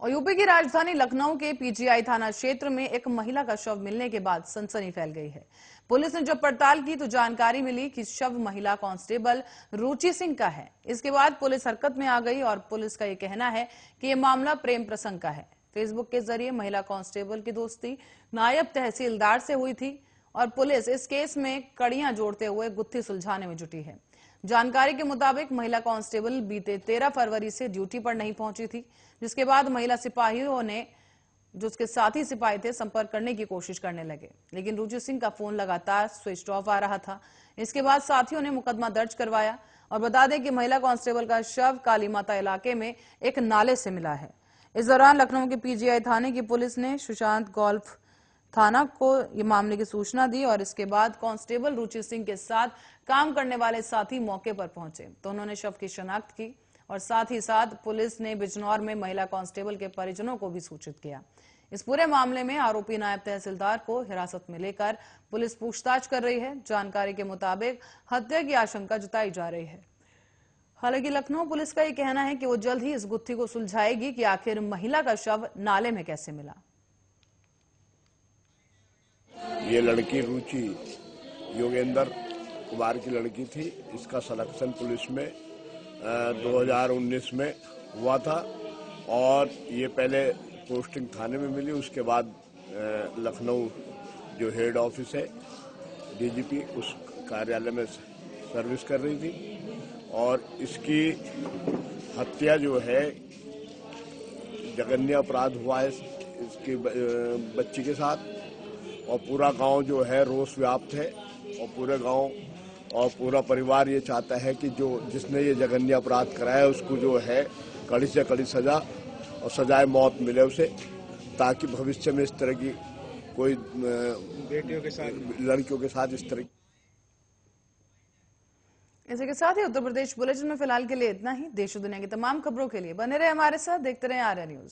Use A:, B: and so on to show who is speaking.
A: और यूपी की राजधानी लखनऊ के पीजीआई थाना क्षेत्र में एक महिला का शव मिलने के बाद सनसनी फैल गई है पुलिस ने जब पड़ताल की तो जानकारी मिली कि शव महिला कांस्टेबल रुचि सिंह का है इसके बाद पुलिस हरकत में आ गई और पुलिस का यह कहना है कि यह मामला प्रेम प्रसंग का है फेसबुक के जरिए महिला कांस्टेबल की दोस्ती नायब तहसीलदार से हुई थी और पुलिस इस केस में कड़ियां जोड़ते हुए गुत्थी सुलझाने में जुटी है जानकारी के मुताबिक महिला कांस्टेबल बीते तेरह फरवरी से ड्यूटी पर नहीं पहुंची थी जिसके बाद महिला सिपाहियों ने जो उसके साथी सिपाही थे संपर्क करने की कोशिश करने लगे लेकिन रुचि सिंह का फोन लगातार स्विच ऑफ आ रहा था इसके बाद साथियों ने मुकदमा दर्ज करवाया और बता दें कि महिला कांस्टेबल का शव काली माता इलाके में एक नाले से मिला है इस दौरान लखनऊ के पीजीआई थाने की पुलिस ने सुशांत गोल्फ थाना को ये मामले की सूचना दी और इसके बाद कांस्टेबल रुचि सिंह के साथ काम करने वाले साथी मौके पर पहुंचे तो उन्होंने शव की शनाख्त की और साथ ही साथ पुलिस ने बिजनौर में महिला कांस्टेबल के परिजनों को भी सूचित किया इस पूरे मामले में आरोपी नायब तहसीलदार को हिरासत में लेकर पुलिस पूछताछ कर रही है जानकारी के मुताबिक हत्या की आशंका जताई जा रही है हालांकि लखनऊ पुलिस का यह कहना है कि वो जल्द ही इस गुत्थी को सुलझाएगी कि आखिर महिला का शव नाले में कैसे मिला
B: ये लड़की रुचि योगेंद्र कुमार की लड़की थी इसका सलेक्शन पुलिस में आ, 2019 में हुआ था और ये पहले पोस्टिंग थाने में मिली उसके बाद लखनऊ जो हेड ऑफिस है डीजीपी उस कार्यालय में सर्विस कर रही थी और इसकी हत्या जो है जगन्य अपराध हुआ है इसकी बच्ची के साथ और पूरा गांव जो है रोष व्याप्त है और पूरे गांव और पूरा परिवार ये चाहता है कि जो जिसने ये जघन्य अपराध कराया उसको जो है कड़ी से कड़ी सजा और सजाए मौत मिले उसे ताकि भविष्य में इस तरह की कोई बेटियों के साथ लड़कियों के साथ इस तरह की
A: इसी के साथ ही उत्तर प्रदेश बुलेटिन में फिलहाल के लिए इतना ही देश और दुनिया की तमाम खबरों के लिए बने रहे हमारे साथ देखते रहे आर्या न्यूज